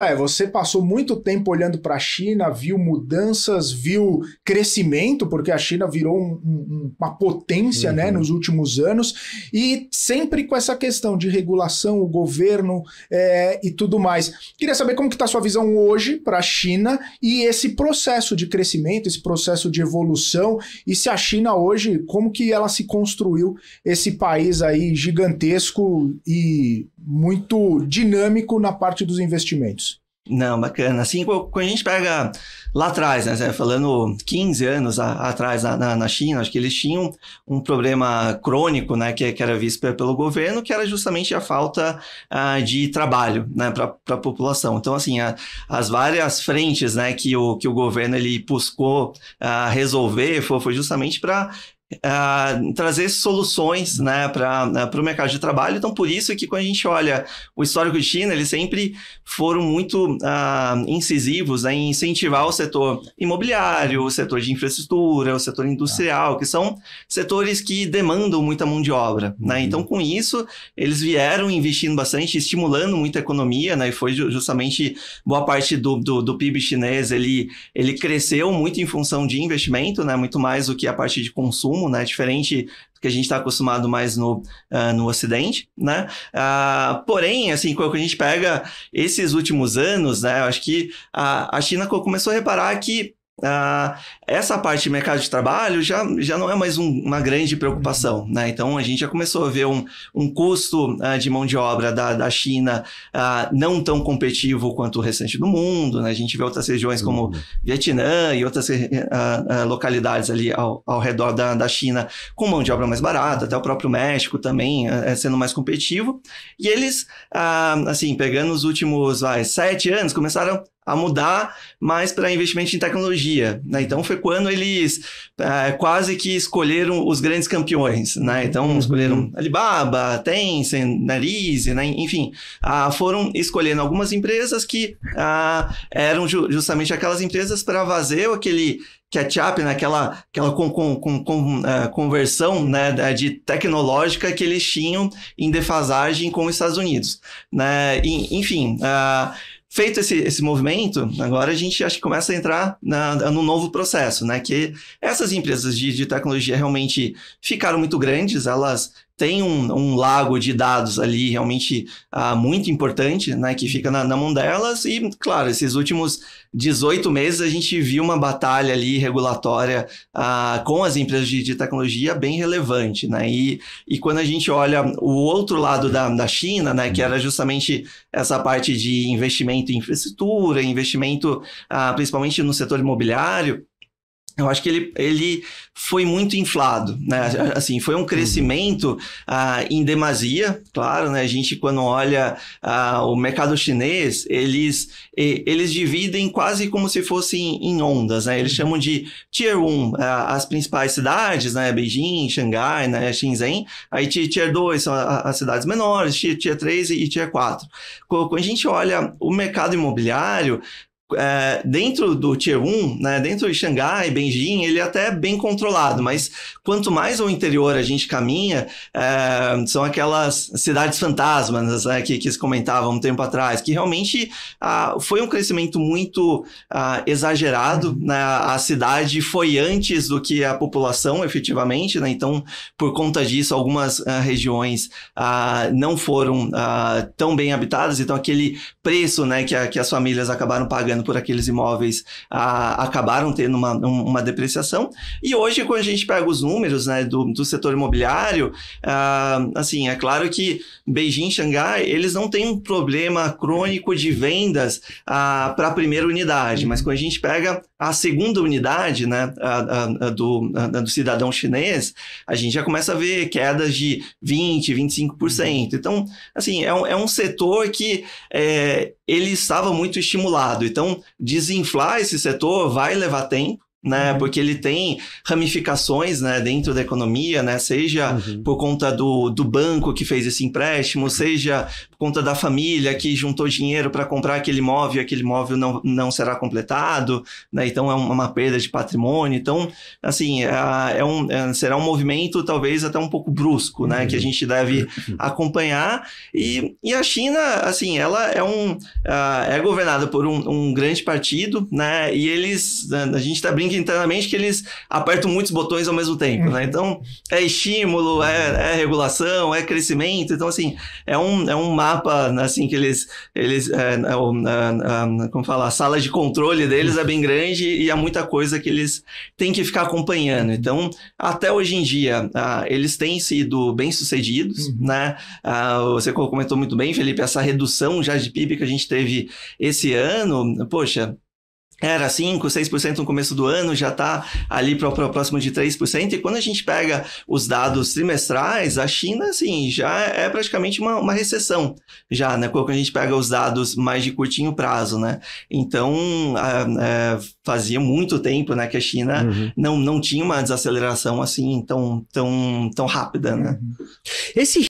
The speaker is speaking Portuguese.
É, você passou muito tempo olhando para a China, viu mudanças, viu crescimento, porque a China virou um, um, uma potência né, uhum. né, nos últimos anos, e sempre com essa questão de regulação, o governo é, e tudo mais. Queria saber como que está a sua visão hoje para a China e esse processo de crescimento, esse processo de evolução, e se a China hoje, como que ela se construiu esse país aí gigantesco e muito dinâmico na parte dos investimentos. Não, bacana. Assim, quando a gente pega lá atrás, né, falando 15 anos a, atrás na, na, na, China, acho que eles tinham um problema crônico, né, que, que era visto pelo governo, que era justamente a falta uh, de trabalho, né, para a população. Então, assim, a, as várias frentes, né, que o, que o governo ele buscou uh, resolver foi, foi justamente para uh, trazer soluções né, para né, o mercado de trabalho. Então, por isso que quando a gente olha o histórico de China, eles sempre foram muito uh, incisivos né, em incentivar o setor imobiliário, o setor de infraestrutura, o setor industrial, que são setores que demandam muita mão de obra. Né. Uhum. Então, com isso, eles vieram investindo bastante, estimulando muito a economia, né? e foi justamente boa parte do, do, do PIB chinês, ele, ele cresceu muito em função de investimento, né? muito mais do que a parte de consumo, consumo, né? Diferente do que a gente está acostumado mais no, uh, no Ocidente, né? Uh, porém, assim, quando a gente pega esses últimos anos, né? Eu acho que a, a China começou a reparar que ah, essa parte de mercado de trabalho já, já não é mais um, uma grande preocupação, né? Então a gente já começou a ver um, um custo ah, de mão de obra da, da China ah, não tão competitivo quanto o restante do mundo, né? A gente vê outras regiões como uhum. Vietnã e outras eh, ah, ah, localidades ali ao, ao redor da, da China com mão de obra mais barata, até o próprio México também eh, eh, sendo mais competitivo. E eles, ah, assim, pegando os últimos sete anos, começaram a mudar mais para investimento em tecnologia. Né? Então foi quando eles é, quase que escolheram os grandes campeões. Né? Então uhum. escolheram Alibaba, Tencent, Nariz, né? enfim, ah, foram escolhendo algumas empresas que ah, eram ju justamente aquelas empresas para fazer aquele catch-up, né? aquela com, com, com, com uh, conversão né, de tecnológica que eles tinham em defasagem com os Estados Unidos. Né? E, enfim, uh, feito esse, esse movimento, agora a gente acho que começa a entrar na, no novo processo, né? Que essas empresas de, de tecnologia realmente ficaram muito grandes, elas tem um, um, lago de dados ali realmente ah, muito importante, né, que fica na, na mão delas. E, claro, esses últimos 18 meses a gente viu uma batalha ali regulatória ah, com as empresas de, de, tecnologia bem relevante, né? E, e quando a gente olha o outro lado da, da China, né, que era justamente essa parte de investimento em infraestrutura, investimento ah, principalmente no setor imobiliário, eu acho que ele, ele foi muito inflado, né? Assim, foi um crescimento uh, em demasia, claro, né? A gente, quando olha uh, o mercado chinês, eles, eles dividem quase como se fossem em ondas, né? Eles chamam de Tier 1 uh, ah, as principais cidades, né? Beijing, Xangai, né? Shenzhen. Aí Tier 2 são as cidades menores, Tier 3 e Tier 4. Quando a gente olha o mercado imobiliário, é, dentro do Tier 1, né, dentro de Xangai, Beijing, ele é até bem controlado, mas quanto mais ao interior a gente caminha, é, são aquelas cidades fantasmas né, que, que se comentavam um tempo atrás, que realmente ah, foi um crescimento muito ah, exagerado. Uhum. Né, a cidade foi antes do que a população, efetivamente, né, então, por conta disso, algumas ah, regiões ah, não foram ah, tão bem habitadas, então aquele preço né, que, a, que as famílias acabaram pagando por aqueles imóveis a, acabaram tendo uma, uma depreciação. E hoje, quando a gente pega os números né, do, do setor imobiliário, ah, assim, é claro que Beijing e Xangai, eles não têm um problema crônico de vendas ah, para a primeira unidade, mas quando a gente pega a segunda unidade né, a, a, do, do cidadão chinês, a gente já começa a ver quedas de 20%, 25%. Então, assim, é um, é um setor que é, ele estava muito estimulado. Então, desinflar esse setor vai levar tempo. Né, uhum. Porque ele tem ramificações né, dentro da economia, né, seja uhum. por conta do, do banco que fez esse empréstimo, seja conta da família que juntou dinheiro para comprar aquele imóvel, aquele imóvel não, não será completado, né? então é uma perda de patrimônio. Então, assim, é, é um, é, será um movimento talvez até um pouco brusco, né? que a gente deve uhum. acompanhar. E, e a China, assim, ela é, um, uh, é governada por um, um, grande partido, né? e eles, né, a gente tá brinca internamente que eles apertam muitos botões ao mesmo tempo. Né? Então, é estímulo, é, é regulação, é crescimento. Então, assim, é um, é um mapa, assim, que eles. eles é, é, é, é, como falar? A sala de controle deles é bem grande e há muita coisa que eles têm que ficar acompanhando. Então, até hoje em dia, ah, eles têm sido bem-sucedidos, uhum. né? Ah, você comentou muito bem, Felipe, essa redução já de PIB que a gente teve esse ano, poxa, era 5%, 6% no começo do ano, já está ali para próximo de 3%. E quando a gente pega os dados trimestrais, a China, assim, já é praticamente uma, uma recessão, já, né? Quando a gente pega os dados mais de curtinho prazo, né? Então, é, fazia muito tempo, né, que a China uhum. não, não tinha uma desaceleração assim tão, tão, tão rápida, né? Uhum. Esse